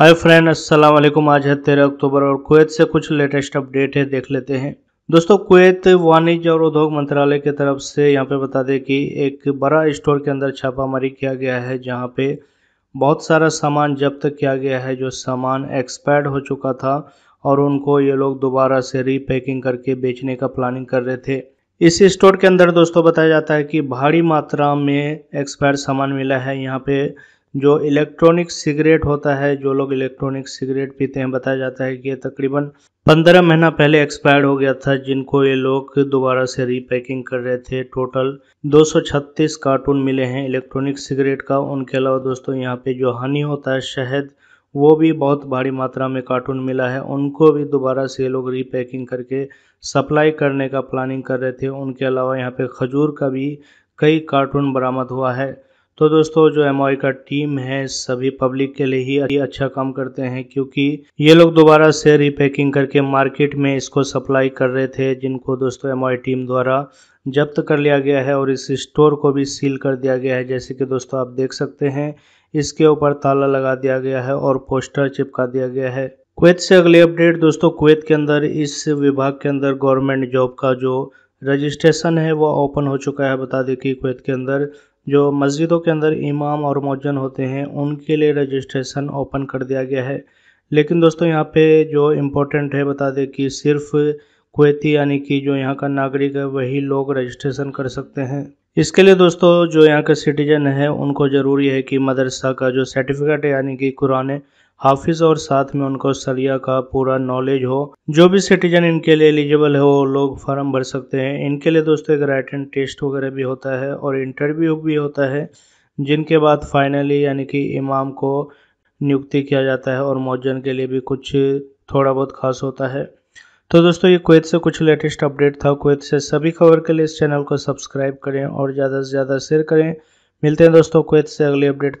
hi friend अस्सलाम वालेकुम आज है तेरह अक्टूबर और कुवैत से कुछ लेटेस्ट अपडेट है देख लेते हैं दोस्तों कुवैत वाणिज्य और उद्योग मंत्रालय की तरफ से यहाँ पे बता दें कि एक बड़ा स्टोर के अंदर छापामारी किया गया है जहाँ पे बहुत सारा सामान जब्त किया गया है जो सामान एक्सपायर्ड हो चुका था और उनको ये लोग दोबारा से रीपैकिंग करके बेचने का प्लानिंग कर रहे थे इस स्टोर के अंदर दोस्तों बताया जाता है कि भारी मात्रा में एक्सपायर सामान मिला है यहाँ पे जो इलेक्ट्रॉनिक सिगरेट होता है जो लोग इलेक्ट्रॉनिक सिगरेट पीते हैं बताया जाता है कि ये तकरीबन पंद्रह महीना पहले एक्सपायर्ड हो गया था जिनको ये लोग दोबारा से रीपैकिंग कर रहे थे टोटल 236 कार्टून मिले हैं इलेक्ट्रॉनिक सिगरेट का उनके अलावा दोस्तों यहाँ पे जो हनी होता है शहद वो भी बहुत भारी मात्रा में कार्टून मिला है उनको भी दोबारा से ये लोग रीपैकिंग करके सप्लाई करने का प्लानिंग कर रहे थे उनके अलावा यहाँ पे खजूर का भी कई कार्टून बरामद हुआ है तो दोस्तों जो एम का टीम है सभी पब्लिक के लिए ही अच्छा काम करते हैं क्योंकि ये लोग दोबारा से रिपैकिंग करके मार्केट में इसको सप्लाई कर रहे थे जिनको दोस्तों एम टीम द्वारा जब्त कर लिया गया है और इस स्टोर को भी सील कर दिया गया है जैसे कि दोस्तों आप देख सकते हैं इसके ऊपर ताला लगा दिया गया है और पोस्टर चिपका दिया गया है कुवैत से अगली अपडेट दोस्तों कुवैत के अंदर इस विभाग के अंदर गवर्नमेंट जॉब का जो रजिस्ट्रेशन है वो ओपन हो चुका है बता दें कि कुवैत के अंदर जो मस्जिदों के अंदर इमाम और मौजन होते हैं उनके लिए रजिस्ट्रेशन ओपन कर दिया गया है लेकिन दोस्तों यहाँ पे जो इम्पोर्टेंट है बता दें कि सिर्फ कुवैती यानी कि जो यहाँ का नागरिक है वही लोग रजिस्ट्रेशन कर सकते हैं इसके लिए दोस्तों जो यहाँ के सिटीजन है उनको ज़रूरी है कि मदरसा का जो सर्टिफिकेट है यानी कि कुरान हाफिज और साथ में उनको सरिया का पूरा नॉलेज हो जो भी सिटीजन इनके लिए एलिजिबल है वो लोग फॉर्म भर सकते हैं इनके लिए दोस्तों एक एंड टेस्ट वगैरह भी होता है और इंटरव्यू भी होता है जिनके बाद फाइनली यानी कि इमाम को नियुक्ति किया जाता है और मौजन के लिए भी कुछ थोड़ा बहुत खास होता है तो दोस्तों ये कुवैत से कुछ लेटेस्ट अपडेट था कुवैत से सभी खबर के लिए इस चैनल को सब्सक्राइब करें और ज़्यादा से ज़्यादा शेयर करें मिलते हैं दोस्तों कुवैत से अगली अपडेट